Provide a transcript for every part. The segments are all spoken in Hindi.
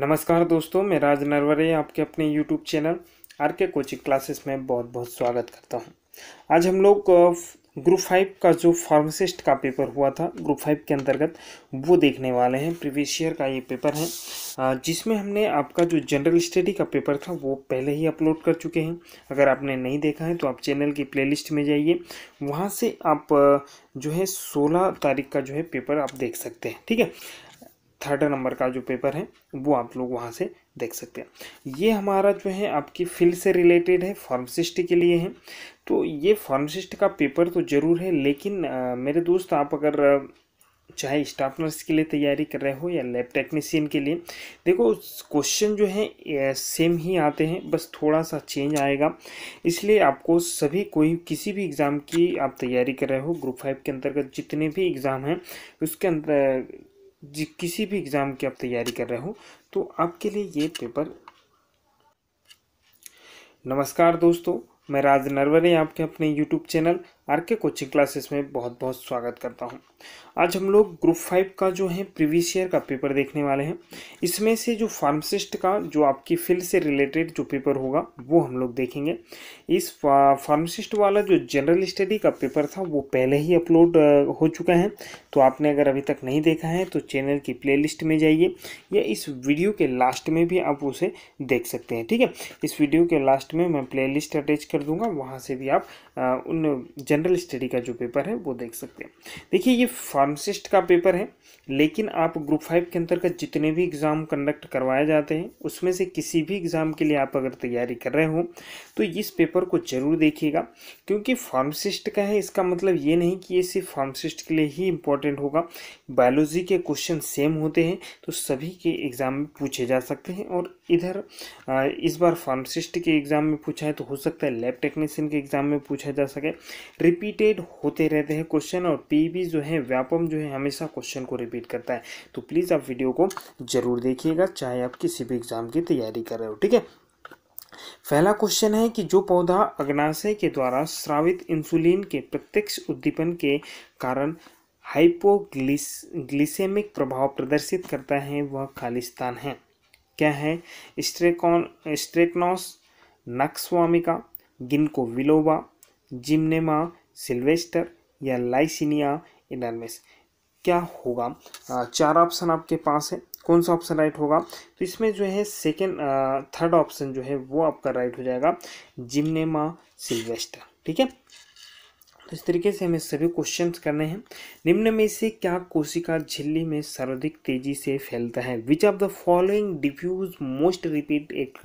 नमस्कार दोस्तों मैं राज नरवरे आपके अपने YouTube channel R K coaching classes में बहुत बहुत स्वागत करता हूं आज हम लोग ग्रुप फाइव का जो फार्मासिस्ट का पेपर हुआ था ग्रुप फाइव के अंतर्गत वो देखने वाले हैं प्रीवियस ईयर का ये पेपर है जिसमें हमने आपका जो जनरल स्टडी का पेपर था वो पहले ही अपलोड कर चुके हैं अगर आपने नहीं देखा है तो आप चैनल की प्लेलिस्ट में जाइए वहाँ से आप जो है सोलह तारीख का जो है पेपर आप देख सकते हैं ठीक है थर्ड नंबर का जो पेपर है वो आप लोग वहाँ से देख सकते हैं ये हमारा जो है आपकी फील्ड से रिलेटेड है फार्मसिस्ट के लिए है तो ये फार्मसिस्ट का पेपर तो ज़रूर है लेकिन आ, मेरे दोस्त आप अगर चाहे स्टाफ नर्स के लिए तैयारी कर रहे हो या लैब टेक्नीशियन के लिए देखो क्वेश्चन जो है सेम ही आते हैं बस थोड़ा सा चेंज आएगा इसलिए आपको सभी कोई किसी भी एग्ज़ाम की आप तैयारी कर रहे हो ग्रुप फाइव के अंतर्गत जितने भी एग्ज़ाम हैं उसके अंदर जी किसी भी एग्ज़ाम की आप तैयारी कर रहे हो तो आपके लिए ये पेपर नमस्कार दोस्तों मैं राज नरवरे आपके अपने YouTube channel R K coaching classes में बहुत बहुत स्वागत करता हूं आज हम लोग ग्रुप फाइव का जो है प्रीवियस ईयर का पेपर देखने वाले हैं इसमें से जो फार्मासिस्ट का जो आपकी फील्ड से रिलेटेड जो पेपर होगा वो हम लोग देखेंगे इस फार्मासिस्ट वाला जो जनरल स्टडी का पेपर था वो पहले ही अपलोड हो चुका है तो आपने अगर अभी तक नहीं देखा है तो चैनल की प्ले में जाइए या इस वीडियो के लास्ट में भी आप उसे देख सकते हैं ठीक है इस वीडियो के लास्ट में मैं प्ले अटैच कर दूँगा वहाँ से भी आप उन जनरल स्टडी का जो पेपर है वो देख सकते हैं देखिए ये फार्मासिस्ट का पेपर है लेकिन आप ग्रुप फाइव के अंतर्गत जितने भी एग्ज़ाम कंडक्ट करवाए जाते हैं उसमें से किसी भी एग्ज़ाम के लिए आप अगर तैयारी कर रहे हो तो इस पेपर को ज़रूर देखिएगा क्योंकि फार्मासिस्ट का है इसका मतलब ये नहीं कि ये सिर्फ फार्मासिस्ट के लिए ही इम्पोर्टेंट होगा बायोलॉजी के क्वेश्चन सेम होते हैं तो सभी के एग्ज़ाम में पूछे जा सकते हैं और इधर इस बार फार्मासिस्ट के एग्ज़ाम में पूछा है तो हो सकता है लैब टेक्नीशियन के एग्ज़ाम में पूछा जा सके रिपीटेड होते रहते हैं क्वेश्चन और पीबी जो है व्यापम जो है हमेशा क्वेश्चन को रिपीट करता है तो प्लीज़ आप वीडियो को जरूर देखिएगा चाहे आप किसी भी एग्जाम की तैयारी कर रहे हो ठीक है पहला क्वेश्चन है कि जो पौधा अग्नाशय के द्वारा श्रावित इंसुलिन के प्रत्यक्ष उद्दीपन के कारण हाइपोग्लिसेमिक प्रभाव प्रदर्शित करता है वह खालिस्तान है क्या है strychnos strychnos nux vomica ginkgo biloba gymnema sylvestre या लाइसिनिया इडालमेस क्या होगा चार ऑप्शन आपके पास है कौन सा ऑप्शन राइट होगा तो इसमें जो है सेकेंड थर्ड ऑप्शन जो है वो आपका राइट हो जाएगा जिमनेमा सिल्वेस्टर ठीक है तो इस तरीके से हमें सभी क्वेश्चन करने हैं निम्न में से क्या कोशिका झिल्ली में सर्वाधिक तेजी से फैलता है which of the following diffuse most repeat एक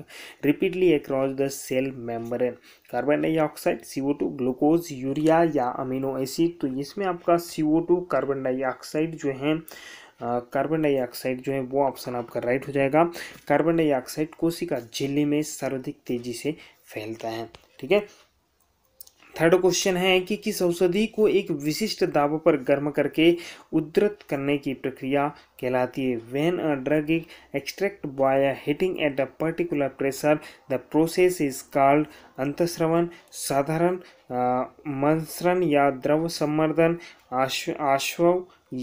repeatedly across the cell membrane carbon dioxide C O two glucose urea या अमीनो एसिड तो इसमें आपका C O two carbon dioxide जो है कार्बन डाइऑक्साइड जो है वो ऑप्शन आपका राइट हो जाएगा कार्बन डाइऑक्साइड कोशिका झिल्ली में सर्वाधिक तेजी से फैलता है ठीक है थर्ड क्वेश्चन है कि किस औषधि को एक विशिष्ट दाब पर गर्म करके उद्धृत करने की प्रक्रिया कहलाती है when a drug extract by heating at a particular pressure the process is called अंतश्रवण साधारण मंसरण या द्रव संवर्धन आश्व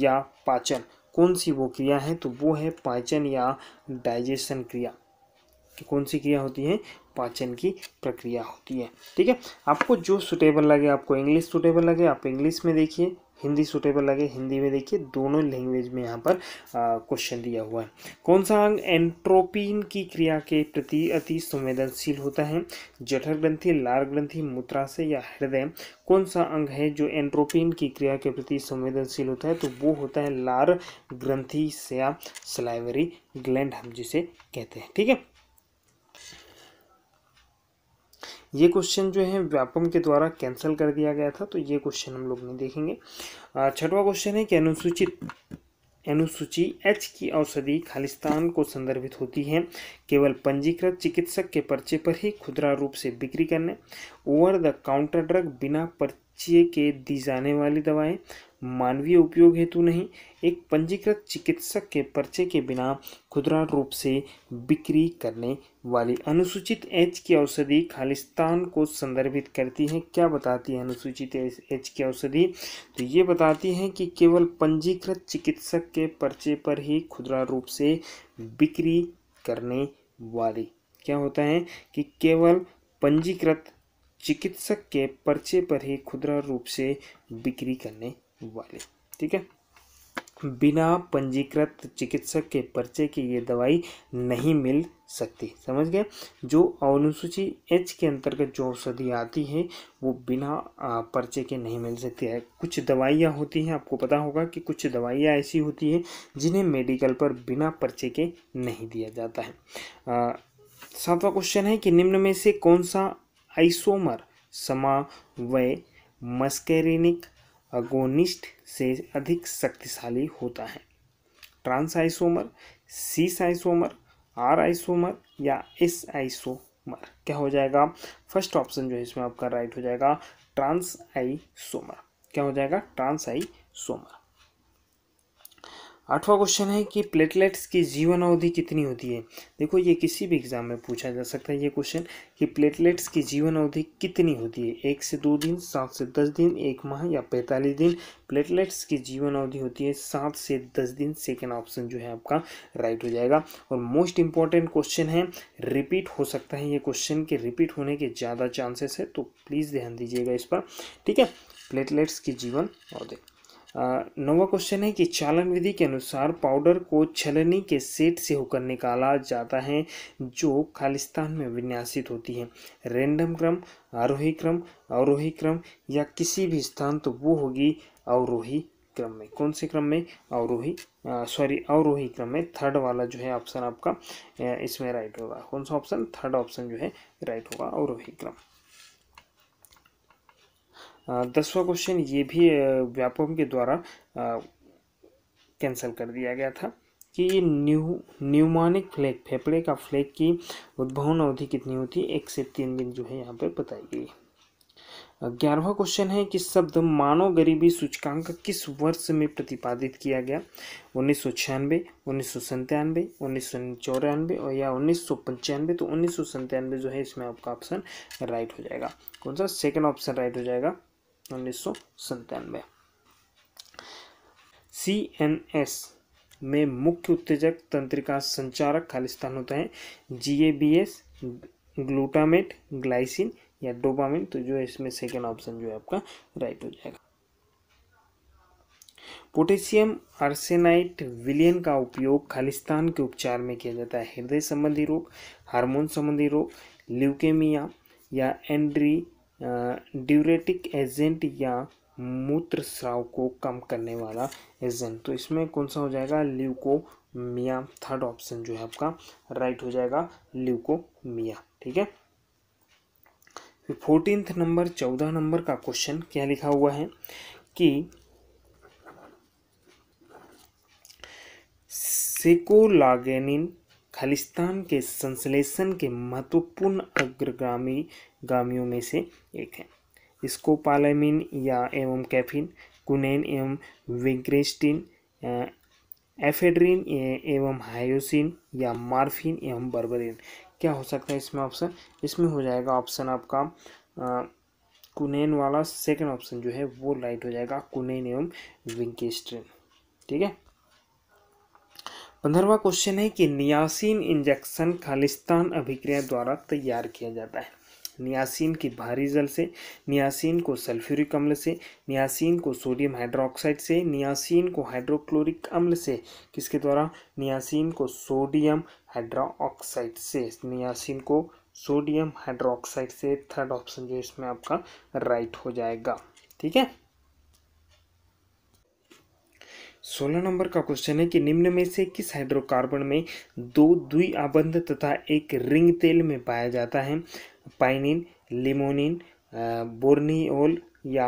या पाचन कौन सी वो क्रिया है तो वो है पाचन या डाइजेशन क्रिया कौन सी क्रिया होती है पाचन की प्रक्रिया होती है ठीक है आपको जो सुटेबल लगे आपको इंग्लिश सुटेबल लगे आप इंग्लिश में देखिए हिंदी सुटेबल लगे हिंदी में देखिए दोनों लैंग्वेज में यहाँ पर क्वेश्चन दिया हुआ है कौन सा अंग एंट्रोपिन की क्रिया के प्रति अति संवेदनशील होता है जठर ग्रंथि लार ग्रंथि मूत्राशय या हृदय कौन सा अंग है जो एंट्रोपिन की क्रिया के प्रति संवेदनशील होता है तो वो होता है लार ग्रंथि या सलाइवरी ग्लैंड हम जिसे कहते हैं ठीक है ये क्वेश्चन जो है व्यापम के द्वारा कैंसिल कर दिया गया था तो ये क्वेश्चन हम लोग नहीं देखेंगे छठवा क्वेश्चन है कि अनुसूचित अनुसूची एच की औषधि खालिस्तान को संदर्भित होती है केवल पंजीकृत चिकित्सक के पर्चे पर ही खुदरा रूप से बिक्री करने ओवर द काउंटर ड्रग बिना पर्चे के दी जाने वाली दवाएं मानवीय उपयोग हेतु नहीं एक पंजीकृत चिकित्सक के पर्चे के बिना खुदरा रूप से बिक्री करने वाली अनुसूचित एच की औषधि खालिस्तान को संदर्भित करती है क्या बताती है अनुसूचित एच की औषधि तो ये बताती है कि केवल पंजीकृत चिकित्सक के पर्चे पर ही खुदरा रूप से बिक्री करने वाली क्या होता है कि केवल पंजीकृत चिकित्सक के पर्चे पर ही खुदरा रूप से बिक्री करने वाले ठीक है बिना पंजीकृत चिकित्सक के पर्चे की ये दवाई नहीं मिल सकती समझ गए जो अनुसूची एच के अंतर्गत जो औषधि आती है वो बिना पर्चे के नहीं मिल सकती है कुछ दवाइयाँ होती हैं आपको पता होगा कि कुछ दवाइयाँ ऐसी होती हैं जिन्हें मेडिकल पर बिना पर्चे के नहीं दिया जाता है सातवां क्वेश्चन है कि निम्न में से कौन सा आइसोमर समा व मस्केरिनिक अगोनिस्ट से अधिक शक्तिशाली होता है trans isomer cis isomer R isomer या एस आइसोमर क्या हो जाएगा फर्स्ट ऑप्शन जो है इसमें आपका राइट हो जाएगा ट्रांस आइसोमर क्या हो जाएगा ट्रांस आइसोमर आठवां क्वेश्चन है कि प्लेटलेट्स की जीवन अवधि कितनी होती है देखो ये किसी भी एग्जाम में पूछा जा सकता है ये क्वेश्चन कि प्लेटलेट्स की जीवन अवधि कितनी होती है एक से दो दिन सात से दस दिन एक माह या पैंतालीस दिन प्लेटलेट्स की जीवन अवधि होती है सात से दस दिन सेकेंड ऑप्शन जो है आपका राइट हो जाएगा और मोस्ट इंपॉर्टेंट क्वेश्चन है रिपीट हो सकता है ये क्वेश्चन के रिपीट होने के ज़्यादा चांसेस है तो प्लीज़ ध्यान दीजिएगा इस पर ठीक है प्लेटलेट्स की जीवन अवधि नौवा क्वेश्चन है कि चालन विधि के अनुसार पाउडर को छलनी के सेट से होकर निकाला जाता है जो खालिस्तान में विन्यासित होती है रैंडम क्रम आरोही क्रम अवरोही क्रम या किसी भी स्थान तो वो होगी अवरोही क्रम में कौन से क्रम में अवरोही सॉरी अवरोही क्रम में थर्ड वाला जो है ऑप्शन आपका इसमें राइट होगा कौन सा ऑप्शन थर्ड ऑप्शन जो है राइट होगा अवरोही क्रम दसवा क्वेश्चन ये भी व्यापम के द्वारा कैंसिल कर दिया गया था कि ये न्यू न्यूमानिक फ्लैग फेफड़े का फ्लैग की उद्भवन अवधि कितनी होती है एक से तीन दिन जो है यहाँ पर बताई गई ग्यारहवा क्वेश्चन है कि शब्द मानव गरीबी सूचकांक किस वर्ष में प्रतिपादित किया गया उन्नीस सौ छियानवे उन्नीस सौ संतानवे उन्नीस सौ चौरानवे और या उन्नीस सौ पंचानवे तो उन्नीस सौ संतानवे जो है इसमें आपका ऑप्शन राइट हो जाएगा कौन सा सेकंड ऑप्शन राइट हो जाएगा उन्नीस सौ सी एन एस में मुख्य उत्तेजक तंत्रिका संचारक खालिस्तान होता है जी ग्लूटामेट ग्लाइसिन या डोपामिन तो जो है इसमें सेकेंड ऑप्शन जो है आपका राइट हो जाएगा पोटेशियम आर्सेनाइट विलियन का उपयोग खालिस्तान के उपचार में किया जाता है हृदय संबंधी रोग हार्मोन संबंधी रोग ल्यूकेमिया या एंड्री ड्यूरेटिक एजेंट या मूत्र स्राव को कम करने वाला एजेंट तो इसमें कौन सा हो जाएगा ल्यूकोमिया थर्ड ऑप्शन जो है आपका राइट हो जाएगा ल्यूकोमिया ठीक है फोर्टींथ नंबर चौदह नंबर का क्वेश्चन क्या लिखा हुआ है कि सेकोलागेनिन खालिस्तान के संश्लेषण के महत्वपूर्ण अग्रगामी गामियों में से एक है स्कोपालामिन या एवं कैफिन कुनेन एवं विग्रेस्टिन एफेड्रीन एवं हायोसिन या मार्फिन एवं बर्बरिन क्या हो सकता है इसमें ऑप्शन इसमें हो जाएगा ऑप्शन आपका आ, कुनेन वाला सेकंड ऑप्शन जो है वो राइट हो जाएगा कुनेन एवं विंकेस्ट्रिन ठीक है पंद्रहवा क्वेश्चन है कि नियासिन इंजेक्शन खालिस्तान अभिक्रिया द्वारा तैयार किया जाता है नियासिन की भारी जल से नियासिन को सल्फ्यूरिक अम्ल से नियासिन को सोडियम हाइड्रोक्साइड से नियासिन को हाइड्रोक्लोरिक अम्ल से किसके द्वारा नियासिन को सोडियम हाइड्रोक्साइड से नियासिन को सोडियम हाइड्रोक्साइड से थर्ड ऑप्शन जो इसमें आपका राइट हो जाएगा ठीक है सोलह नंबर का क्वेश्चन है कि निम्न में से किस हाइड्रोकार्बन में दो द्वि आबंध तथा एक रिंग तेल में पाया जाता है पाइनिन लिमोनिन बोर्नियोल या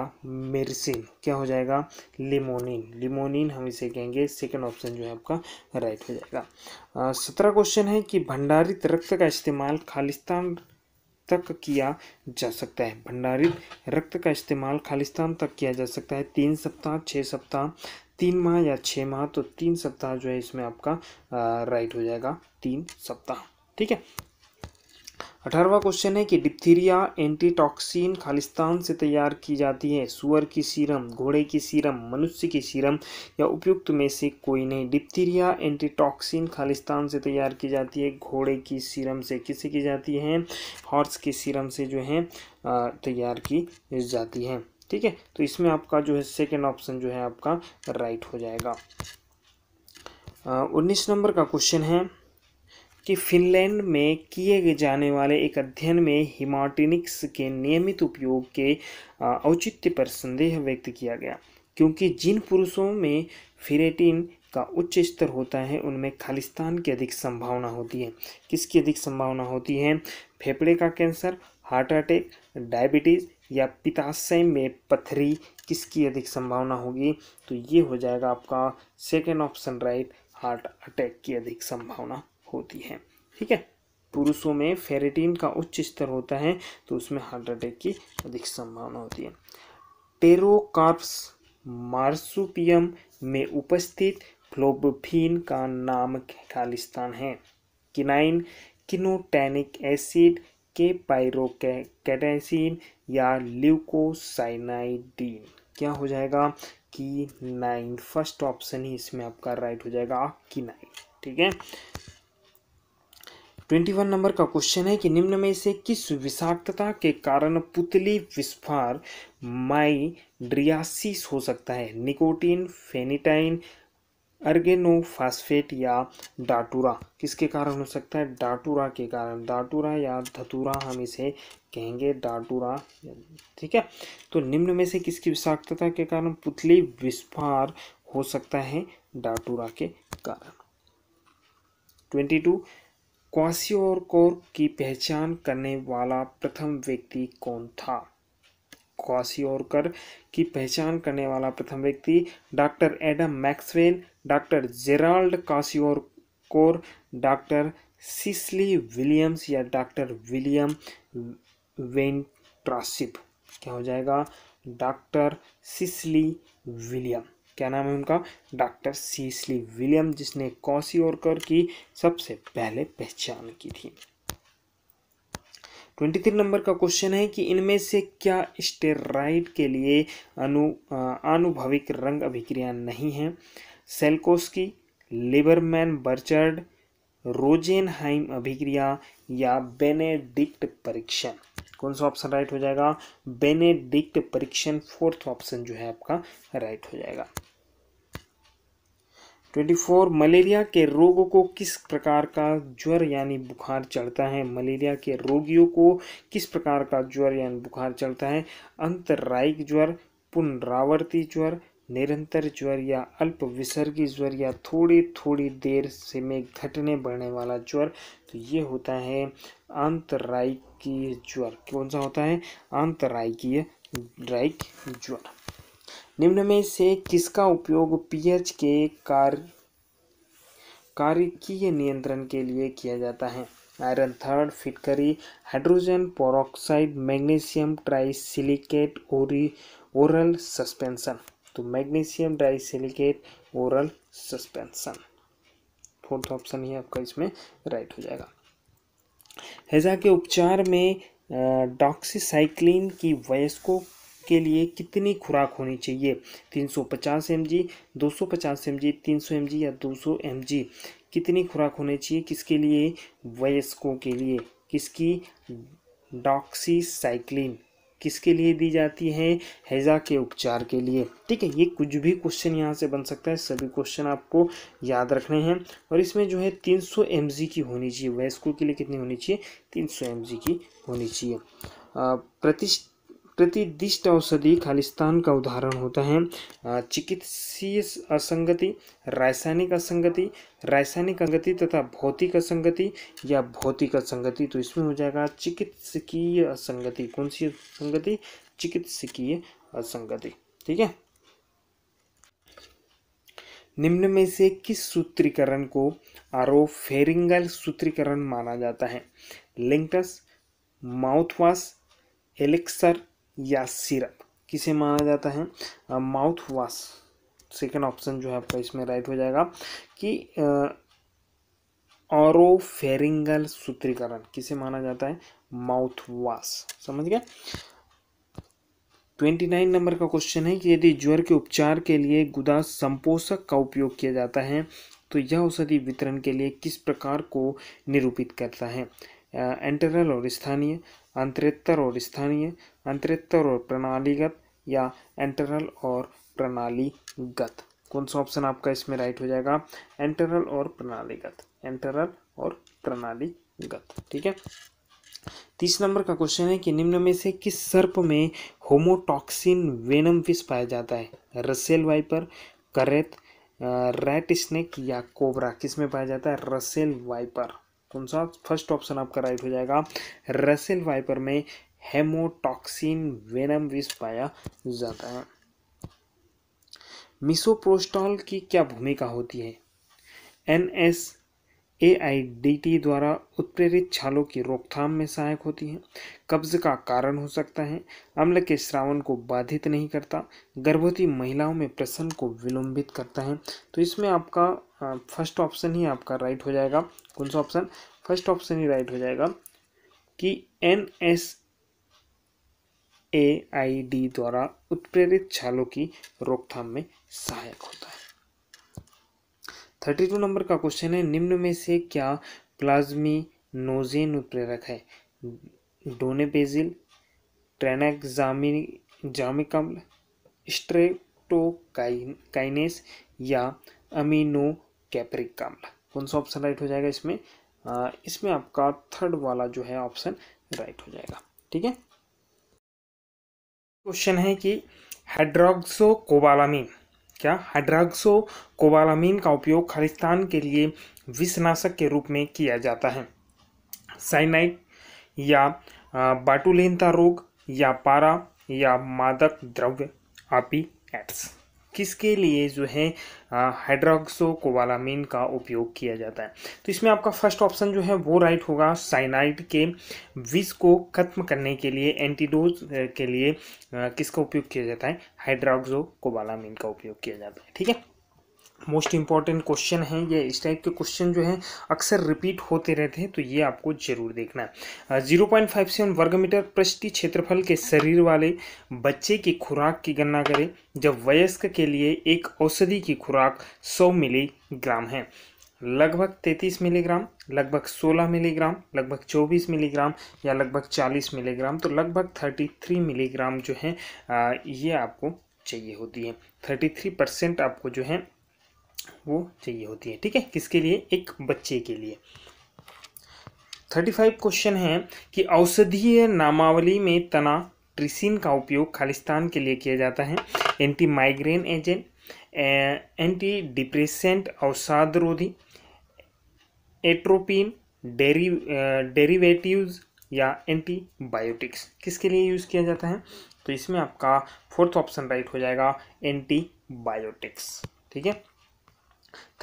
मेरसिन क्या हो जाएगा लिमोनिन लिमोनिन हम इसे कहेंगे सेकंड ऑप्शन जो है आपका राइट हो जाएगा सत्रह क्वेश्चन है कि भंडारित रक्त का इस्तेमाल खालिस्तान तक किया जा सकता है भंडारित रक्त का इस्तेमाल खालिस्तान तक किया जा सकता है तीन सप्ताह छः सप्ताह तीन माह या छः माह तो तीन सप्ताह जो है इसमें आपका राइट हो जाएगा तीन सप्ताह ठीक है अठारहवा क्वेश्चन है कि डिप्थीरिया एंटीटॉक्सिन खालिस्तान से तैयार की जाती है सुअर की सीरम घोड़े की सीरम मनुष्य की सीरम या उपयुक्त में से कोई नहीं डिप्थीरिया एंटीटॉक्सिन खालिस्तान से तैयार की जाती है घोड़े की सीरम से किसे की जाती है हॉर्स की सीरम से जो है तैयार की जाती है ठीक है तो इसमें आपका जो है सेकेंड ऑप्शन जो है आपका राइट हो जाएगा उन्नीस नंबर का क्वेश्चन है कि फिनलैंड में किए जाने वाले एक अध्ययन में हिमाटिनिक्स के नियमित उपयोग के औचित्य पर संदेह व्यक्त किया गया क्योंकि जिन पुरुषों में फिरेटिन का उच्च स्तर होता है उनमें खालिस्तान की अधिक संभावना होती है किसकी अधिक संभावना होती है फेफड़े का कैंसर हार्ट अटैक डायबिटीज़ या पिताशय में पथरी किसकी अधिक संभावना होगी तो ये हो जाएगा आपका second option right heart attack की अधिक संभावना होती है ठीक है पुरुषों में फेरेटीन का उच्च स्तर होता है तो उसमें हार्ट अटैक की अधिक संभावना होती है टेरोकार्प्स मार्सुपियम में उपस्थित फ्लोबफिन का नाम खालिस्तान है किनाइन किनोटैनिक एसिड के पायरोकैटासिन या ल्यूकोसाइनाइडीन क्या हो जाएगा की नाइन फर्स्ट ऑप्शन ही इसमें आपका राइट हो जाएगा की नाइन ठीक है ट्वेंटी वन नंबर का क्वेश्चन है कि निम्न में से किस विषाक्तता के कारण पुतली विस्फार माइड्रियासिस हो सकता है निकोटीन फेनिटाइन अर्गेनोफास्फेट या डाटूरा किसके कारण हो सकता है डाटूरा के कारण डाटूरा या धतूरा हम इसे कहेंगे डाटूरा ठीक है तो निम्न में से किसकी विषाक्तता के कारण पुतली विस्फार हो सकता है डाटूरा के कारण twenty two kwashiorkor की पहचान करने वाला प्रथम व्यक्ति कौन था क्वासी और कर की पहचान करने वाला प्रथम व्यक्ति doctor Adam Maxwell doctor Gerald kwashiorkor doctor Cicely Williams या डॉक्टर विलियम वेंट्रासिप क्या हो जाएगा डॉक्टर सिसली विलियम क्या नाम है उनका डॉक्टर सीसली विलियम जिसने कौसी ओरकर की सबसे पहले पहचान की थी ट्वेंटी थ्री नंबर का क्वेश्चन है कि इनमें से क्या स्टेराइड के लिए अनु आनुभविक रंग अभिक्रिया नहीं है सेल्कोस्की लिबरमैन बर्चर्ड रोजेनहाइम अभिक्रिया या बेनेडिक्ट परीक्षण कौन सा ऑप्शन राइट हो जाएगा बेनेडिक्ट परीक्षण फोर्थ ऑप्शन जो है आपका राइट हो जाएगा ट्वेंटी फोर मलेरिया के रोगों को किस प्रकार का ज्वर यानी बुखार चढ़ता है मलेरिया के रोगियों को किस प्रकार का ज्वर यानी बुखार चढ़ता है अंतरायिक ज्वर पुनरावर्ती ज्वर निरंतर ज्वर या अल्प विसर्गी ज्वर या थोड़ी थोड़ी देर से में घटने बढ़ने वाला ज्वर तो ये होता है अंतरायिक राजकीय ज्वर कौन सा होता है अंतरायकीय राइक ज्वर निम्न में से किसका उपयोग पीएच के कार्य कार्यकीय नियंत्रण के लिए किया जाता है आयरन थर्ड फिटकरी हाइड्रोजन पोरोक्साइड मैग्नीशियम ट्राइसिलिकेट ओरी ओरल सस्पेंशन तो magnesium trisilicate oral suspension fourth option ही आपका इसमें राइट हो जाएगा हैज़ा के उपचार में डॉक्सीसाइक्लिन की वयस्कों के लिए कितनी खुराक होनी चाहिए 350 mg, 250 mg, 300 जी या 200 mg कितनी खुराक होनी चाहिए किसके लिए वयस्कों के लिए किसकी डॉक्सीसाइक्लिन किसके लिए दी जाती है हैज़ा के उपचार के लिए ठीक है ये कुछ भी क्वेश्चन यहाँ से बन सकता है सभी क्वेश्चन आपको याद रखने हैं और इसमें जो है 300 सौ की होनी चाहिए वैस्को के लिए कितनी होनी चाहिए 300 सौ की होनी चाहिए प्रतिष्ठ प्रतिदिष्ट औषधि खालिस्तान का उदाहरण होता है चिकित्सीय असंगति रासायनिक असंगति रासायनिक असंगति तथा भौतिक असंगति या भौतिक असंगति तो इसमें हो जाएगा चिकित्सकीय असंगति कौन सी असंगति चिकित्सकीय असंगति ठीक है निम्न में से किस सूत्रीकरण को आरो फेरिंगल सूत्रीकरण माना जाता है लिंकस माउथवाश एलिक्सर या सिरप किसे माना जाता है माउथ वाश सेकेंड ऑप्शन जो है आपका इसमें राइट हो जाएगा कि ऑरोफेरिंगल सूत्रीकरण किसे माना जाता है माउथ वाश समझ गया ट्वेंटी नाइन नंबर का क्वेश्चन है कि यदि ज्वर के उपचार के लिए गुदा संपोषक का उपयोग किया जाता है तो यह औषधि वितरण के लिए किस प्रकार को निरूपित करता है एंटरल और स्थानीय अंतरित्तर और स्थानीय अंतरित्तर और प्रणालीगत या एंटरल और प्रणालीगत कौन सा ऑप्शन आपका इसमें राइट हो जाएगा एंटरल और प्रणालीगत एंटरल और प्रणालीगत ठीक है तीस नंबर का क्वेश्चन है कि निम्न में से किस सर्प में होमोटॉक्सिन वेनम फिश पाया जाता है Russell viper krait rat snake या कोबरा किस में पाया जाता है रसेल वाइपर कौन सा फर्स्ट ऑप्शन आपका राइट हो जाएगा रसेल वाइपर में हेमोटॉक्सिन वेनम विष पाया जाता है मिसोप्रोस्टॉल की क्या भूमिका होती है N S A I D T द्वारा उत्प्रेरित छालों की रोकथाम में सहायक होती है कब्ज का कारण हो सकता है अम्ल के श्रावण को बाधित नहीं करता गर्भवती महिलाओं में प्रसन्न को विलंबित करता है तो इसमें आपका फर्स्ट हाँ, ऑप्शन ही आपका राइट हो जाएगा कौन सा ऑप्शन फर्स्ट ऑप्शन ही राइट हो जाएगा कि N S A I D द्वारा उत्प्रेरित छालों की रोकथाम में सहायक होता है थर्टी टू नंबर का क्वेश्चन है निम्न में से क्या प्लाज्मी नोजेन उत्प्रेरक है डोनेपेजिल ट्रेनेक्जामिकम्ल स्ट्रेटोकाइनेस या अमीनो कैप्रिकॉर्न कौन सा ऑप्शन राइट हो जाएगा इसमें आ, इसमें आपका थर्ड वाला जो है ऑप्शन राइट हो जाएगा ठीक है क्वेश्चन है कि हाइड्रोक्सो कोबालामीन क्या हाइड्रोक्सो कोबालामीन का उपयोग खालिस्तान के लिए विषनाशक के रूप में किया जाता है साइनाइट या बाटुलेंता रोग या पारा या मादक द्रव्य आपी एड्स किसके लिए जो है हाइड्रोक्सो कोवालामीन का उपयोग किया जाता है तो इसमें आपका फर्स्ट ऑप्शन जो है वो राइट होगा साइनाइड के विष को खत्म करने के लिए एंटीडोज के लिए किसका उपयोग किया जाता है हाइड्रोक्सो कोवालामीन का उपयोग किया जाता है ठीक है मोस्ट इम्पॉर्टेंट क्वेश्चन है या इस टाइप के क्वेश्चन जो हैं अक्सर रिपीट होते रहते हैं तो ये आपको जरूर देखना है जीरो पॉइंट फाइव सेवन वर्ग मीटर पृष्ठ क्षेत्रफल के शरीर वाले बच्चे की खुराक की गणना करें जब वयस्क के लिए एक औषधि की खुराक सौ मिलीग्राम है लगभग तैंतीस मिलीग्राम लगभग सोलह मिलीग्राम लगभग चौबीस मिलीग्राम या लगभग चालीस मिलीग्राम तो लगभग थर्टी थ्री मिलीग्राम जो है ये आपको चाहिए होती है थर्टी थ्री परसेंट आपको जो है वो चाहिए होती है ठीक है किसके लिए एक बच्चे के लिए थर्टी फाइव क्वेश्चन है कि औषधीय नामावली में तना ट्रिसिन का उपयोग खालिस्तान के लिए किया जाता है anti migraine agent anti depressant अवसाद रोधी एट्रोपिन डेरी डेरिवेटिव्स या एंटीबायोटिक्स किसके लिए यूज़ किया जाता है तो इसमें आपका फोर्थ ऑप्शन राइट हो जाएगा एंटीबायोटिक्स ठीक है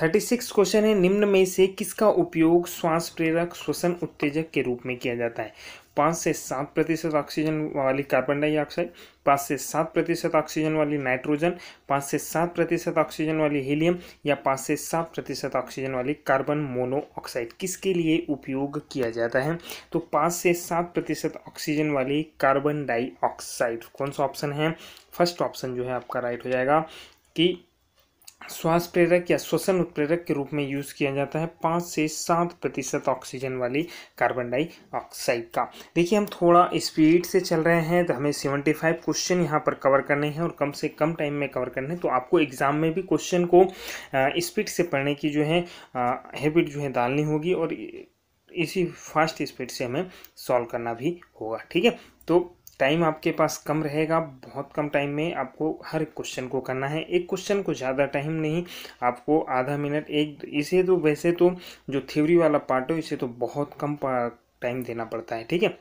थर्टी सिक्स क्वेश्चन है निम्न में से किसका उपयोग श्वास प्रेरक श्वसन उत्तेजक के रूप में किया जाता है पाँच से सात प्रतिशत ऑक्सीजन वाली कार्बन डाइऑक्साइड पाँच से सात प्रतिशत ऑक्सीजन वाली नाइट्रोजन पाँच से सात प्रतिशत ऑक्सीजन वाली हीलियम या पाँच से सात प्रतिशत ऑक्सीजन वाली कार्बन मोनोऑक्साइड किसके लिए उपयोग किया जाता है तो पाँच से सात प्रतिशत ऑक्सीजन वाली कार्बन डाइऑक्साइड कौन सा ऑप्शन है फर्स्ट ऑप्शन जो है आपका राइट हो जाएगा कि श्वास प्रेरक या श्वसन उत्प्रेरक के रूप में यूज़ किया जाता है पाँच से सात प्रतिशत ऑक्सीजन वाली कार्बन डाइऑक्साइड का देखिए हम थोड़ा स्पीड से चल रहे हैं तो हमें सेवेंटी फाइव क्वेश्चन यहाँ पर कवर करने हैं और कम से कम टाइम में कवर करने हैं तो आपको एग्ज़ाम में भी क्वेश्चन को स्पीड से पढ़ने की जो है हैबिट जो है डालनी होगी और इसी फास्ट स्पीड से हमें सॉल्व करना भी होगा ठीक है तो टाइम आपके पास कम रहेगा बहुत कम टाइम में आपको हर क्वेश्चन को करना है एक क्वेश्चन को ज़्यादा टाइम नहीं आपको आधा मिनट एक इसे तो वैसे तो जो थ्योरी वाला पार्ट हो इसे तो बहुत कम टाइम देना पड़ता है ठीक है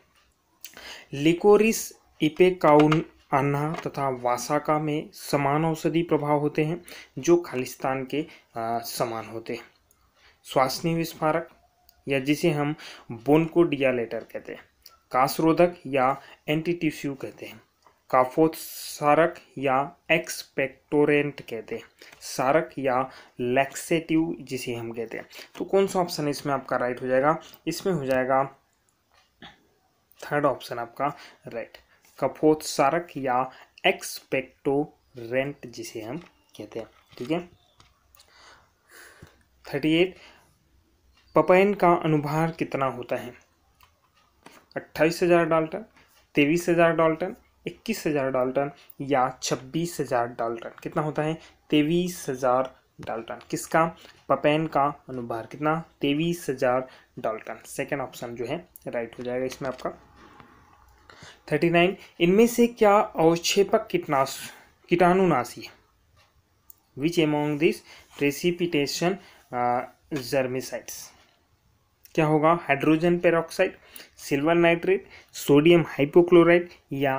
लिकोरिस इपेकाउन अन्ना तथा वासाका में समान औषधि प्रभाव होते हैं जो खालिस्तान के आ, समान होते हैं स्वास्थ्य विस्फारक या जिसे हम बोनकोडियालेटर कहते हैं कासरोधक या एंटी टिश्यू कहते हैं काफोत्सारक या एक्सपेक्टोरेंट कहते हैं सारक या लैक्सेटिव जिसे हम कहते हैं तो कौन सा ऑप्शन इसमें आपका राइट हो जाएगा इसमें हो जाएगा थर्ड ऑप्शन आपका राइट कफोत्सारक या एक्सपेक्टोरेंट जिसे हम कहते हैं ठीक है थर्टी एट पपैन का अनुभार कितना होता है अट्ठाईस हज़ार डाल्टन तेईस हज़ार डाल्टन इक्कीस हज़ार डाल्टन या छब्बीस हज़ार डाल्टन कितना होता है तेईस हज़ार डाल्टन किसका पपेन का अनुभार कितना तेईस हज़ार डाल्टन सेकेंड ऑप्शन जो है राइट हो जाएगा इसमें आपका थर्टी नाइन इनमें से क्या अवक्षेपक कीटनाश कीटाणुनाशी है which among this precipitation germicides क्या होगा hydrogen peroxide silver nitrate sodium hypochloride या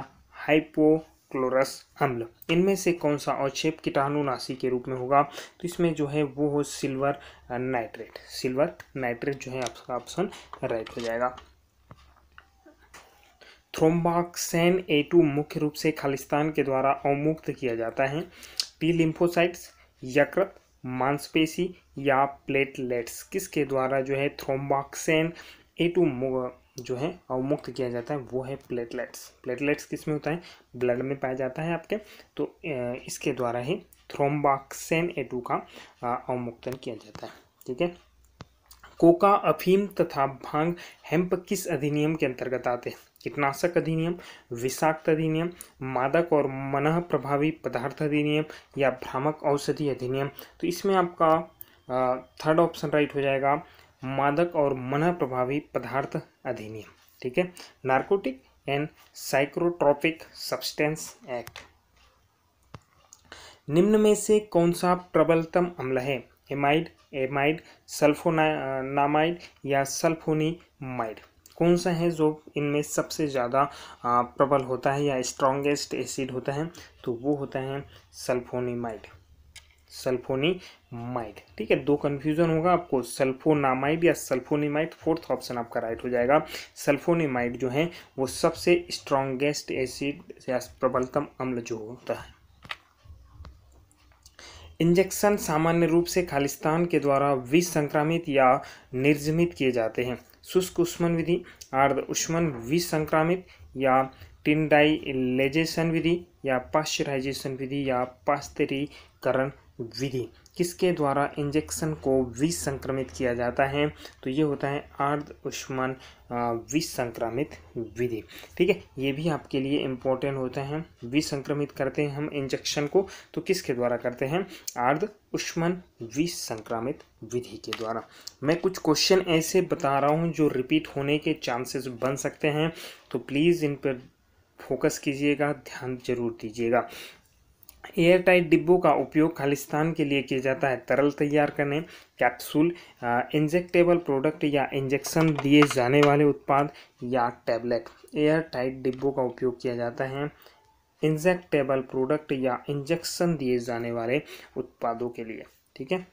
हाइपोक्लोरस अम्ल इनमें से कौन सा अवक्षेप कीटाणुनाशी के रूप में होगा तो इसमें जो है वो हो सिल्वर नाइट्रेट सिल्वर नाइट्रेट जो है आपका ऑप्शन राइट हो जाएगा थ्रोम्बाक्सेन ए टू मुख्य रूप से खालिस्तान के द्वारा अवमुक्त किया जाता है टी लिम्फोसाइट्स यकृत मांसपेशी या प्लेटलेट्स किसके द्वारा जो है थ्रोम्बॉक्सेन ए टू जो है अवमुक्त किया जाता है वो है प्लेटलेट्स प्लेटलेट्स किस में होता है ब्लड में पाया जाता है आपके तो इसके द्वारा ही थ्रोम्बॉक्सेन ए टू का अवमुक्तन किया जाता है ठीक है कोका अफीम तथा भांग हेम्प किस अधिनियम के अंतर्गत आते हैं कीटनाशक अधिनियम विषाक्त अधिनियम मादक और मन प्रभावी पदार्थ अधिनियम या भ्रामक औषधि अधिनियम तो इसमें आपका थर्ड ऑप्शन राइट हो जाएगा मादक और मन प्रभावी पदार्थ अधिनियम ठीक है narcotic and psychotropic substance act निम्न में से कौन सा प्रबलतम अम्ल है एमाइड एमाइड सल्फोनामाइड या सल्फोनीमाइड कौन सा है जो इनमें सबसे ज़्यादा प्रबल होता है या स्ट्रॉन्गेस्ट एसिड होता है तो वो होता है सल्फोनीमाइड सल्फोनीमाइड ठीक है दो कन्फ्यूजन होगा आपको सल्फोनामाइड या सल्फोनीमाइड फोर्थ ऑप्शन आपका राइट हो जाएगा सल्फोनीमाइड जो है वो सबसे स्ट्रॉन्गेस्ट एसिड या प्रबलतम अम्ल जो होता है इंजेक्शन सामान्य रूप से खालिस्तान के द्वारा विष या निर्जमित किए जाते हैं शुष्क उष्मन विधि आर्द्र उष्मन विसंक्रामित या टिंडाइलेजेशन विधि या पाश्चराइजेशन विधि या पास्तरीकरण विधि किसके द्वारा इंजेक्शन को विसंक्रमित संक्रमित किया जाता है तो ये होता है अर्ध उष्मन विसंक्रमित विधि ठीक है ये भी आपके लिए इम्पोर्टेंट होता है विसंक्रमित संक्रमित करते हैं हम इंजेक्शन को तो किसके द्वारा करते हैं अर्ध उष्मन विसंक्रमित संक्रामित विधि के द्वारा मैं कुछ क्वेश्चन ऐसे बता रहा हूँ जो रिपीट होने के चांसेस बन सकते हैं तो प्लीज़ इन पर फोकस कीजिएगा ध्यान जरूर दीजिएगा एयर टाइट डिब्बों का उपयोग खालिस्तान के लिए किया जाता है तरल तैयार करने कैप्सूल इंजेक्टेबल प्रोडक्ट या इंजेक्शन दिए जाने वाले उत्पाद या टैबलेट एयर टाइट डिब्बों का उपयोग किया जाता है इंजेक्टेबल प्रोडक्ट या इंजेक्शन दिए जाने वाले उत्पादों के लिए ठीक है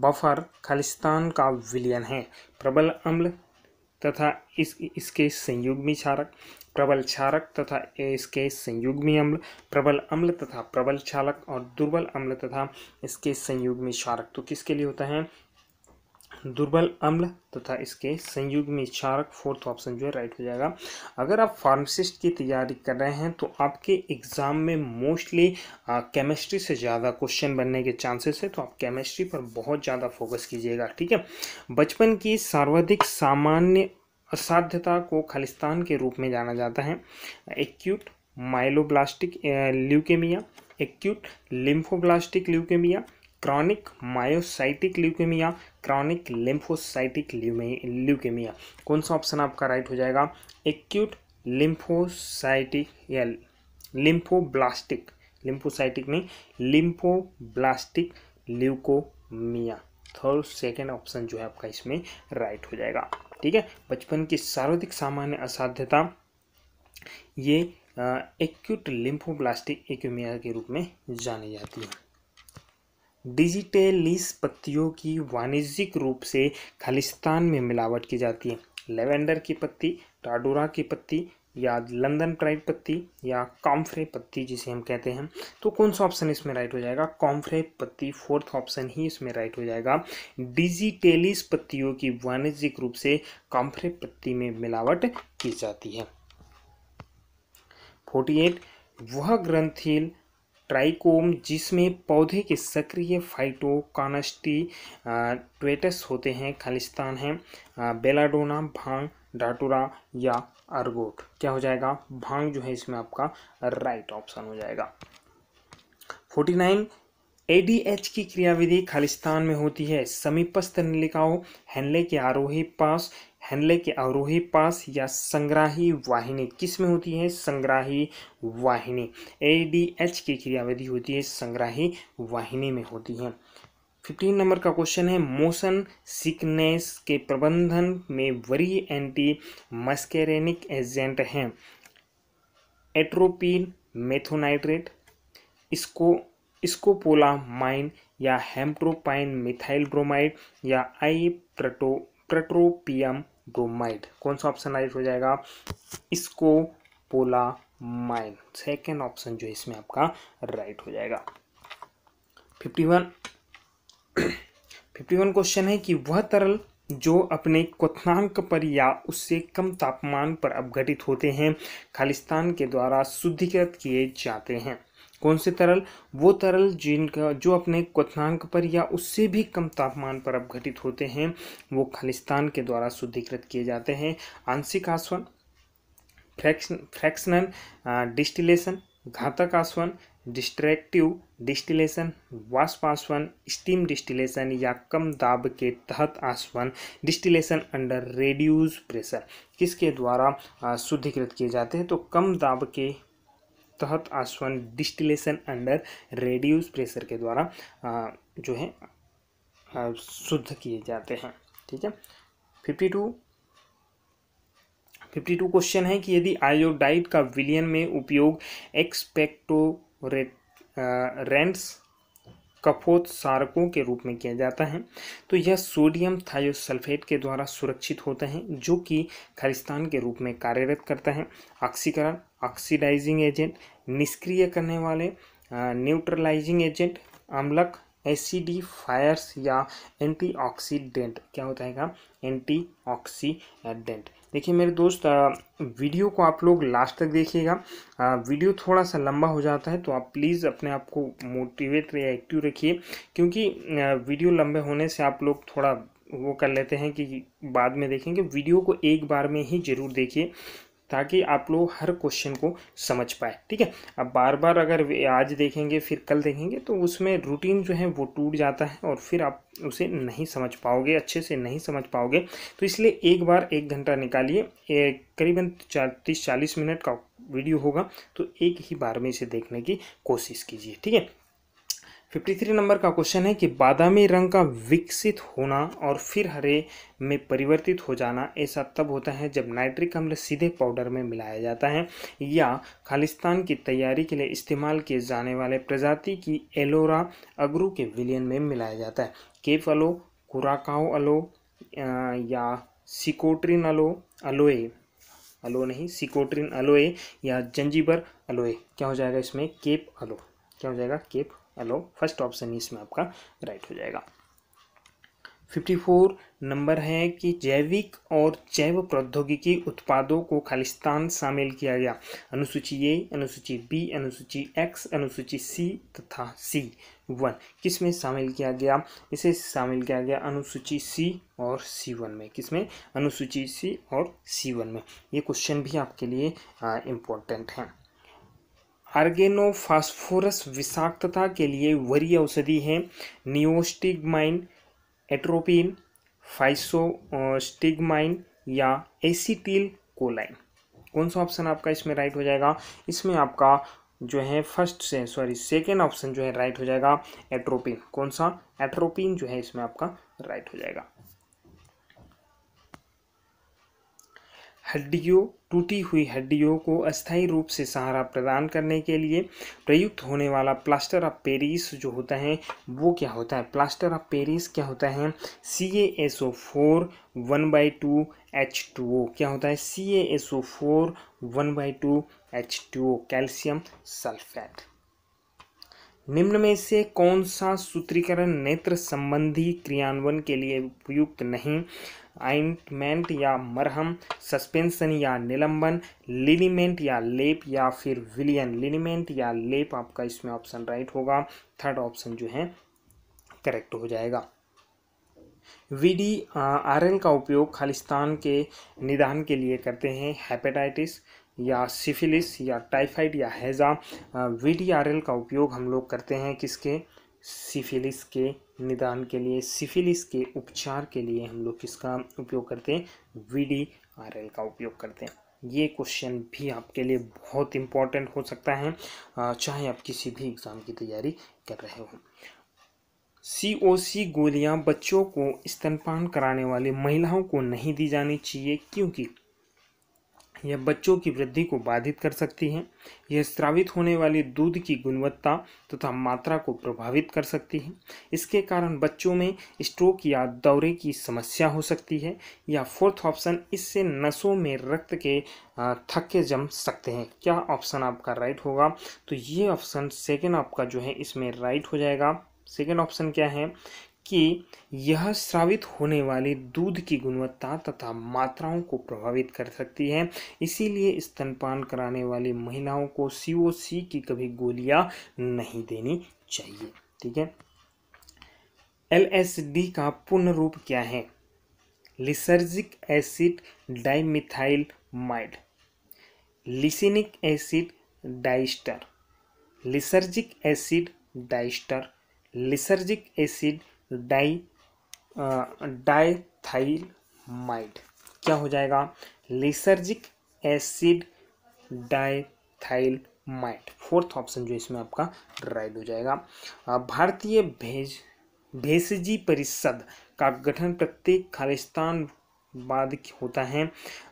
बफर खालिस्तान का विलियन है प्रबल अम्ल तथा इस इसके संयुग्मी क्षारक प्रबल क्षारक तथा इसके संयुग्मी अम्ल प्रबल अम्ल तथा प्रबल क्षारक और दुर्बल अम्ल तथा इसके संयुग्मी क्षारक तो किसके लिए होता है दुर्बल अम्ल तथा तो इसके संयुग में क्षारक फोर्थ ऑप्शन जो है राइट हो जाएगा अगर आप फार्मासिस्ट की तैयारी कर रहे हैं तो आपके एग्ज़ाम में मोस्टली केमिस्ट्री से ज़्यादा क्वेश्चन बनने के चांसेस है तो आप केमिस्ट्री पर बहुत ज़्यादा फोकस कीजिएगा ठीक है बचपन की सर्वाधिक सामान्य असाध्यता को खालिस्तान के रूप में जाना जाता है acute myeloblastic leukaemia acute lymphoblastic leukaemia chronic myelocytic leukaemia chronic lymphocytic leukaemia कौन सा ऑप्शन आपका राइट हो जाएगा एक्यूट लिम्फोसाइटिक या लिम्फोब्लास्टिक लिम्फोसाइटिक नहीं lymphoblastic leukaemia third second option जो है आपका इसमें राइट हो जाएगा ठीक है बचपन की सर्वाधिक सामान्य असाध्यता ये एक्यूट लिम्फोब्लास्टिक एक्यूमिया के रूप में जानी जाती है डिजिटेलिस पत्तियों की वाणिज्यिक रूप से खालिस्तान में मिलावट की जाती है लेवेंडर की पत्ती टाडोरा की पत्ती या लंदन प्राइड पत्ती या कॉम्फ्रे पत्ती जिसे हम कहते हैं तो कौन सा ऑप्शन इसमें राइट हो जाएगा कॉम्फ्रे पत्ती फोर्थ ऑप्शन ही इसमें राइट हो जाएगा डिजिटेलिस पत्तियों की वाणिज्यिक रूप से कॉम्फ्रे पत्ती में मिलावट की जाती है फोर्टी एट वह ग्रंथिल ट्राइकोम जिसमें पौधे के सक्रिय फाइटोकानस्टी ट्वेटस होते हैं खालिस्तान हैं बेलाडोना भांग डाटुरा या अर्गोट क्या हो जाएगा भांग जो है इसमें आपका राइट ऑप्शन हो जाएगा फोर्टी नाइन एडीएच की क्रियाविधि खालिस्तान में होती है समीपस्थ नलिकाओं हेनले के आरोही पास हैंडले के अवरोही पास या संग्राही वाहिनी किस में होती है संग्राही वाहिनी ए डी एच की क्रियाविधि होती है संग्राही वाहिनी में होती है फिफ्टीन नंबर का क्वेश्चन है मोशन सिकनेस के प्रबंधन में वरीय एंटी मस्केरेनिक एजेंट हैं एट्रोपिन मेथोनाइट्रेट इसको इसकोपोला माइन या हेम्ट्रोपाइन मिथाइल ब्रोमाइड या आई प्रटो प्रट्रोपियम ब्रोमाइड कौन सा ऑप्शन राइट हो जाएगा इसको पोला माइन सेकेंड ऑप्शन जो है इसमें आपका राइट हो जाएगा fifty one fifty one question है कि वह तरल जो अपने क्वनांक पर या उससे कम तापमान पर अपघटित होते हैं खालिस्तान के द्वारा शुद्धिकृत किए जाते हैं कौन से तरल वो तरल जिनका जो अपने क्वथनांक पर या उससे भी कम तापमान पर अपघटित होते हैं वो खालिस्तान के द्वारा शुद्धिकृत किए जाते हैं आंशिक आसवन फ्रैक्शन फ्रैक्शनल डिस्टिलेशन घातक आसवन डिस्ट्रैक्टिव डिस्टिलेशन वाष्प आसवन स्टीम डिस्टिलेशन या कम दाब के तहत आसवन डिस्टिलेशन अंडर रेड्यूज प्रेशर किसके द्वारा शुद्धिकृत किए जाते हैं तो कम दाब के तहत आसवन डिस्टिलेशन अंडर रेड्यूस प्रेशर के द्वारा जो है शुद्ध किए जाते हैं ठीक है fifty two fifty two question है कि यदि आयोडाइड का विलियन में उपयोग एक्सपेक्टोरे रेंट्स कफोत सारकों के रूप में किया जाता है तो यह सोडियम थायोसल्फेट के द्वारा सुरक्षित होते हैं जो कि खालिस्तान के रूप में कार्यरत करता है ऑक्सीकरण ऑक्सीडाइजिंग एजेंट निष्क्रिय करने वाले न्यूट्रलाइजिंग एजेंट अम्लक फायर्स या एंटीऑक्सीडेंट क्या होता है एंटीऑक्सीडेंट देखिए मेरे दोस्त वीडियो को आप लोग लास्ट तक देखिएगा वीडियो थोड़ा सा लंबा हो जाता है तो आप प्लीज़ अपने आप को मोटिवेट या एक्टिव रखिए क्योंकि वीडियो लंबे होने से आप लोग थोड़ा वो कर लेते हैं कि बाद में देखेंगे वीडियो को एक बार में ही ज़रूर देखिए ताकि आप लोग हर क्वेश्चन को समझ पाए ठीक है अब बार बार अगर आज देखेंगे फिर कल देखेंगे तो उसमें रूटीन जो है वो टूट जाता है और फिर आप उसे नहीं समझ पाओगे अच्छे से नहीं समझ पाओगे तो इसलिए एक बार एक घंटा निकालिए करीबन तीस चालीस मिनट का वीडियो होगा तो एक ही बार में इसे देखने की कोशिश कीजिए ठीक है फिफ्टी थ्री नंबर का क्वेश्चन है कि बादामी रंग का विकसित होना और फिर हरे में परिवर्तित हो जाना ऐसा तब होता है जब नाइट्रिक अम्ल सीधे पाउडर में मिलाया जाता है या खालिस्तान की तैयारी के लिए इस्तेमाल किए जाने वाले प्रजाति की एलोरा अग्रू के विलियन में मिलाया जाता है केप अलो कुराकाओ अलो या सिकोट्रिन अलो अलोए अलो नहीं सिकोट्रिन अलोए या जंजीबर अलोए क्या हो जाएगा इसमें केप अलो क्या हो जाएगा केप अलाउ फर्स्ट ऑप्शन ही इसमें आपका राइट हो जाएगा फिफ्टी फोर नंबर है कि जैविक और जैव प्रौद्योगिकी उत्पादों को खालिस्तान शामिल किया गया अनुसूची ए अनुसूची बी अनुसूची एक्स अनुसूची सी तथा सी वन किस में शामिल किया गया इसे शामिल किया गया अनुसूची सी और सी वन में किस में अनुसूची सी और सी वन में ये क्वेश्चन भी आपके लिए इम्पोर्टेंट हैं आर्गेनोफास्फोरस विषाक्तता के लिए वरीय औषधि है नियोस्टिगमाइन एट्रोपिन फाइसोस्टिगमाइन या एसीटिल कोलाइन कौन सा ऑप्शन आपका इसमें राइट हो जाएगा इसमें आपका जो है फर्स्ट से सॉरी सेकेंड ऑप्शन जो है राइट हो जाएगा एट्रोपिन कौन सा एट्रोपिन जो है इसमें आपका राइट हो जाएगा हड्डियों टूटी हुई हड्डियों को अस्थायी रूप से सहारा प्रदान करने के लिए प्रयुक्त होने वाला प्लास्टर ऑफ पेरिस जो होता है वो क्या होता है प्लास्टर ऑफ पेरिस क्या होता है C A S O four one by two H two O क्या होता है C A S O four one by two H two O calcium sulphate निम्न में से कौन सा सूत्रीकरण नेत्र संबंधी क्रियान्वयन के लिए उपयुक्त नहीं आइंटमेंट या मरहम सस्पेंशन या निलंबन लिनीमेंट या लेप या फिर विलियन लिनीमेंट या लेप आपका इसमें ऑप्शन राइट होगा थर्ड ऑप्शन जो है करेक्ट हो जाएगा वीडी आर uh, का उपयोग खालिस्तान के निदान के लिए करते हैं हेपेटाइटिस या सिफिलिस या टाइफाइड या हैज़ा वी का उपयोग हम लोग करते हैं किसके सिफिलिस के निदान के लिए सिफिलिस के उपचार के लिए हम लोग किसका उपयोग करते हैं वी का उपयोग करते हैं ये क्वेश्चन भी आपके लिए बहुत इम्पॉर्टेंट हो सकता है चाहे आप किसी भी एग्ज़ाम की तैयारी कर रहे हो सी ओ सी गोलियाँ बच्चों को स्तनपान कराने वाली महिलाओं को नहीं दी जानी चाहिए क्योंकि यह बच्चों की वृद्धि को बाधित कर सकती है यह स्रावित होने वाले दूध की गुणवत्ता तथा तो मात्रा को प्रभावित कर सकती है इसके कारण बच्चों में स्ट्रोक या दौरे की समस्या हो सकती है या फोर्थ ऑप्शन इससे नसों में रक्त के थक्के जम सकते हैं क्या ऑप्शन आपका राइट होगा तो ये ऑप्शन सेकेंड आपका जो है इसमें राइट हो जाएगा सेकेंड ऑप्शन क्या है कि यह स्रावित होने वाले दूध की गुणवत्ता तथा मात्राओं को प्रभावित कर सकती है इसीलिए स्तनपान कराने वाली महिलाओं को सी की कभी गोलियां नहीं देनी चाहिए ठीक है एल का पूर्ण रूप क्या है lysergic acid dimethylamide lysinic acid diester lysergic acid diester lysergic acid di diethylamide क्या हो जाएगा lysergic acid diethylamide fourth option जो इसमें आपका राइट हो जाएगा भारतीय भेज भेषजी परिषद का गठन प्रत्येक खालिस्तान बाद होता है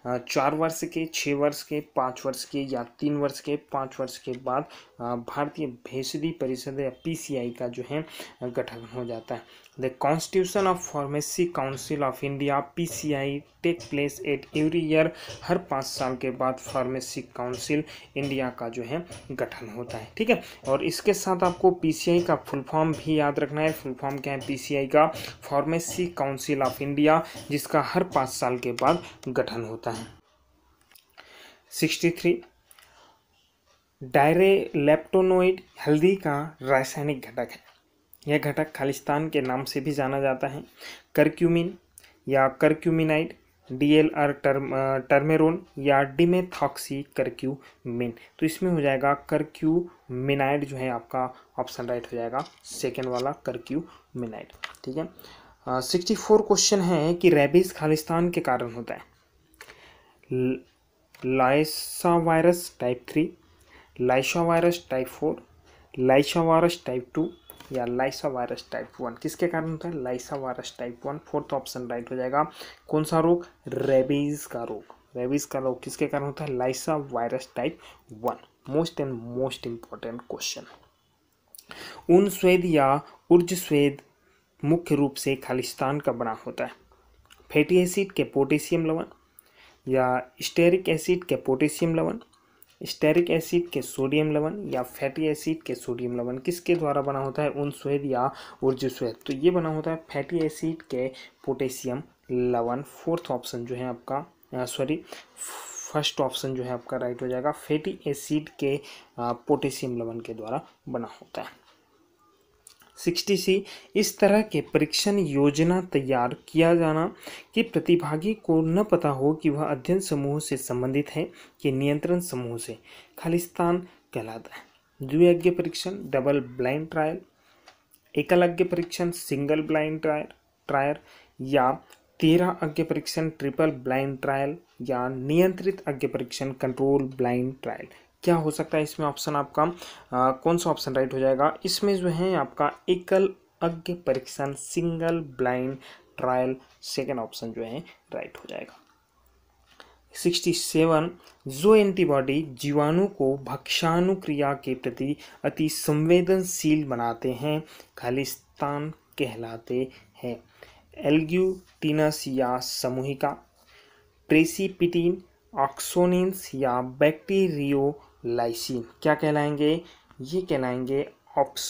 चार वर्ष के छः वर्ष के पाँच वर्ष के या तीन वर्ष के पाँच वर्ष के बाद भारतीय भेषजी परिषद या पीसीआई का जो है गठन हो जाता है The constitution of pharmacy council of India (PCI) take place at every year हर पाँच साल के बाद फार्मेसी काउंसिल इंडिया का जो है गठन होता है ठीक है और इसके साथ आपको आई का फुल फॉर्म भी याद रखना है फुल फॉर्म क्या है आई का फार्मेसी काउंसिल ऑफ इंडिया जिसका हर पाँच साल के बाद गठन होता है सिक्सटी थ्री डायरे लेप्टोनोइड हल्दी का रासायनिक घटक है यह घटक खालिस्तान के नाम से भी जाना जाता है करक्यूमिन या curcuminoid D L R term turmerone या डिमेथॉक्सी करक्यूमिन तो इसमें हो जाएगा करक्यूमिनाइड जो है आपका ऑप्शन राइट हो जाएगा सेकेंड वाला करक्यूमिनाइड ठीक है सिक्सटी फोर क्वेश्चन है कि रेबीज खालिस्तान के कारण होता है lyssa virus type three lyssa virus type four lyssa virus type two या लाइसा वायरस टाइप वन किसके कारण होता है lyssa virus type one fourth option right हो जाएगा कौन सा रोग रेबीज का रोग रेबीज का रोग किसके कारण होता है lyssa virus type one most and most important question उन स्वेद या उर्ज स्वेद मुख्य रूप से खालिस्तान का बना होता है फैटी एसिड के पोटेशियम लवन या स्टेरिक एसिड के पोटेशियम लवन स्टेरिक एसिड के सोडियम लवन या फैटी एसिड के सोडियम लवन किसके द्वारा बना होता है उन स्वेद या ऊर्ज श्वेद तो ये बना होता है फैटी एसिड के पोटेशियम लवन फोर्थ ऑप्शन जो है आपका सॉरी फर्स्ट ऑप्शन जो है आपका राइट हो जाएगा फैटी एसिड के पोटेशियम लवन के द्वारा बना होता है सिक्सटी सी इस तरह के परीक्षण योजना तैयार किया जाना कि प्रतिभागी को न पता हो कि वह अध्ययन समूह से संबंधित है कि नियंत्रण समूह से खालिस्तान कहलाता है द्विज्ञ परीक्षण डबल ब्लाइंड ट्रायल एकलज्ञ परीक्षण सिंगल ब्लाइंड ट्रायल ट्रायल या तेरह अज्ञ परीक्षण ट्रिपल ब्लाइंड ट्रायल या नियंत्रित अज्ञ परीक्षण कंट्रोल ब्लाइंड ट्रायल क्या हो सकता है इसमें ऑप्शन आपका आ, कौन सा ऑप्शन राइट हो जाएगा इसमें जो है आपका एकल अज्ञ परीक्षण single blind trial second option जो है राइट हो जाएगा सिक्सटी सेवन जो एंटीबॉडी जीवाणु को भक्षाणु क्रिया के प्रति अति संवेदनशील बनाते हैं खालिस्तान कहलाते हैं एल्ग्यूटिनस या समूहिका प्रेसिपिटीन ऑक्सोनिन्स या बैक्टीरियो लाइसिन क्या कहलाएंगे ये कहलाएंगे ऑप्स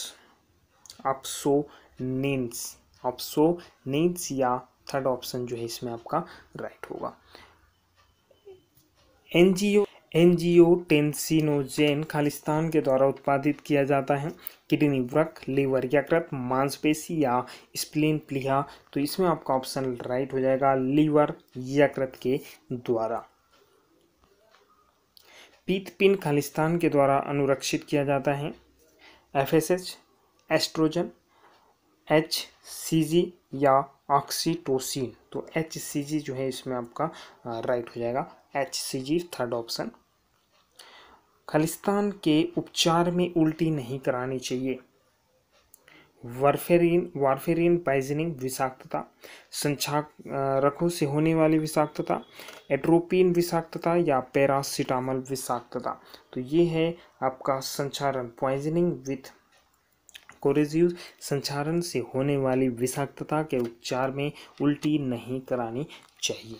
ऑप्सोनिन्स ऑप्सोनिन्स या थर्ड ऑप्शन जो है इसमें आपका राइट होगा एनजीओ एनजीओ टेंसिनोजेन खालिस्तान के द्वारा उत्पादित किया जाता है किडनी वृक लीवर याकृत मांसपेशी या स्प्लीन प्लीहा तो इसमें आपका ऑप्शन राइट हो जाएगा लीवर याकृत के द्वारा पीतपिन खालिस्तान के द्वारा अनुरक्षित किया जाता है F S H oestrogen H C G या ऑक्सीटोसिन तो एच सी जी जो है इसमें आपका राइट हो जाएगा H C G third option Khalistan के उपचार में उल्टी नहीं करानी चाहिए वारफेरिन वारफेरिन पाइजनिंग विषाक्तता रखों से होने वाली विषाक्तता एट्रोपिन विषाक्तता या पैरासिटामल विषाक्तता तो ये है आपका संचारण पॉइजनिंग विथ कोरेजिव संचारण से होने वाली विषाक्तता के उपचार में उल्टी नहीं करानी चाहिए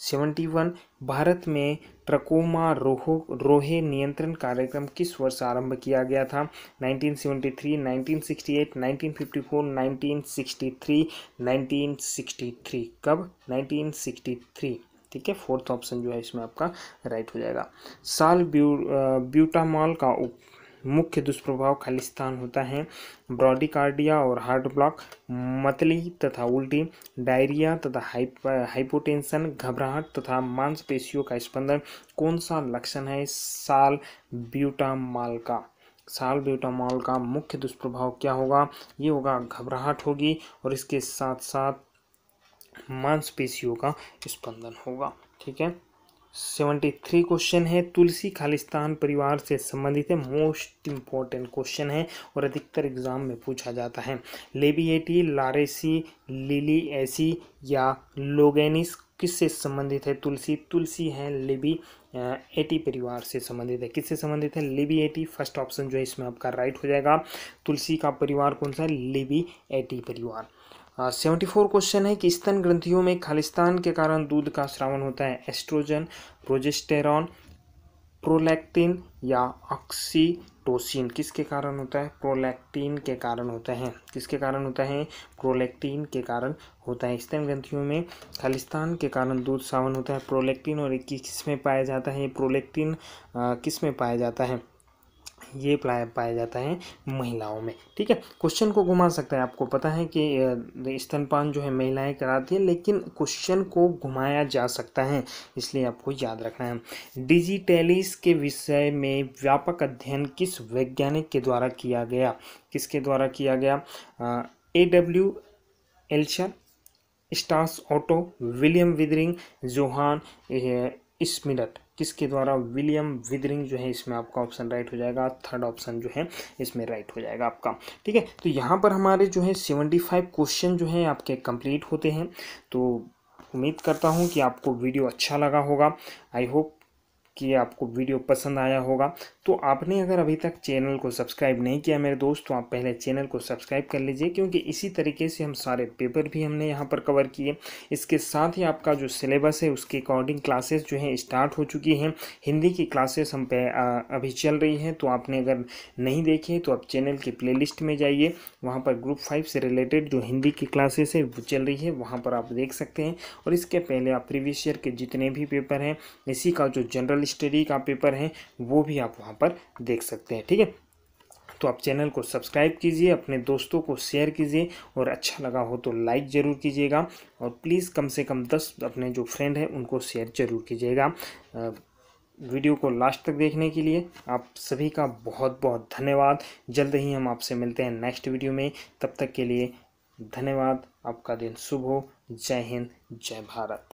सेवेंटी वन भारत में ट्रकोमा रोहो रोहे नियंत्रण कार्यक्रम किस वर्ष आरंभ किया गया था nineteen seventy three nineteen sixty eight nineteen fifty four nineteen sixty three nineteen sixty three कब नाइनटीन सिक्सटी थ्री ठीक है फोर्थ ऑप्शन जो है इसमें आपका राइट हो जाएगा साल ब्यू ब्यूटामॉल का मुख्य दुष्प्रभाव खालिस्तान होता है ब्रॉडिकार्डिया और हार्ट ब्लॉक मतली तथा उल्टी डायरिया तथा हाइपोटेंशन घबराहट तथा मांसपेशियों का स्पंदन कौन सा लक्षण है साल ब्यूटामाल का साल ब्यूटामॉल का मुख्य दुष्प्रभाव क्या होगा ये होगा घबराहट होगी और इसके साथ साथ मांसपेशियों का स्पंदन होगा ठीक है सेवेंटी थ्री क्वेश्चन है तुलसी खालिस्तान परिवार से संबंधित है मोस्ट इम्पॉर्टेंट क्वेश्चन है और अधिकतर एग्जाम में पूछा जाता है लेबिएटी लारेसी लिली एसी या लोगेनिस किससे संबंधित है तुलसी तुलसी है लिबी एटी परिवार से संबंधित है किससे संबंधित है लिबी एटी फर्स्ट ऑप्शन जो है इसमें आपका राइट हो जाएगा तुलसी का परिवार कौन सा है लिबी एटी परिवार सेवेंटी फोर क्वेश्चन है कि स्तन ग्रंथियों में खालिस्तान के कारण दूध का श्रावण होता है एस्ट्रोजन प्रोजेस्टेरॉन प्रोलैक्टिन या ऑक्सीटोसिन किसके कारण होता है प्रोलैक्टिन के कारण होता है किसके कारण होता है प्रोलैक्टिन के कारण होता है स्तन ग्रंथियों में खालिस्तान के कारण दूध सावन होता है प्रोलैक्टिन और एक किस में पाया जाता है प्रोलैक्टिन किस में पाया जाता है ये पाया जाता है महिलाओं में ठीक है क्वेश्चन को घुमा सकते हैं आपको पता है कि स्तनपान जो है महिलाएं कराती हैं लेकिन क्वेश्चन को घुमाया जा सकता है इसलिए आपको याद रखना है डिजिटेलिस के विषय में व्यापक अध्ययन किस वैज्ञानिक के द्वारा किया गया किसके द्वारा किया गया ए डब्ल्यू एल्शर स्टार्स ऑटो विलियम विदरिंग जोहान स्मिनट किसके द्वारा विलियम विदरिंग जो है इसमें आपका ऑप्शन राइट हो जाएगा थर्ड ऑप्शन जो है इसमें राइट हो जाएगा आपका ठीक है तो यहाँ पर हमारे जो है सेवेंटी फाइव क्वेश्चन जो है आपके कंप्लीट होते हैं तो उम्मीद करता हूँ कि आपको वीडियो अच्छा लगा होगा आई होप कि आपको वीडियो पसंद आया होगा तो आपने अगर अभी तक चैनल को सब्सक्राइब नहीं किया मेरे दोस्त तो आप पहले चैनल को सब्सक्राइब कर लीजिए क्योंकि इसी तरीके से हम सारे पेपर भी हमने यहाँ पर कवर किए इसके साथ ही आपका जो सिलेबस है उसके अकॉर्डिंग क्लासेस जो हैं स्टार्ट हो चुकी हैं हिंदी की क्लासेस हम अभी चल रही हैं तो आपने अगर नहीं देखी तो आप चैनल की प्ले में जाइए वहाँ पर ग्रुप फाइव से रिलेटेड जो हिंदी की क्लासेस है वो चल रही है वहाँ पर आप देख सकते हैं और इसके पहले आप प्रीवियस ईयर के जितने भी पेपर हैं इसी का जो जनरल हिस्ट्री का पेपर है वो भी आप वहाँ पर देख सकते हैं ठीक है तो आप चैनल को सब्सक्राइब कीजिए अपने दोस्तों को शेयर कीजिए और अच्छा लगा हो तो लाइक ज़रूर कीजिएगा और प्लीज़ कम से कम दस अपने जो फ्रेंड हैं उनको शेयर ज़रूर कीजिएगा वीडियो को लास्ट तक देखने के लिए आप सभी का बहुत बहुत धन्यवाद जल्द ही हम आपसे मिलते हैं नेक्स्ट वीडियो में तब तक के लिए धन्यवाद आपका दिन शुभ हो जय हिंद जय भारत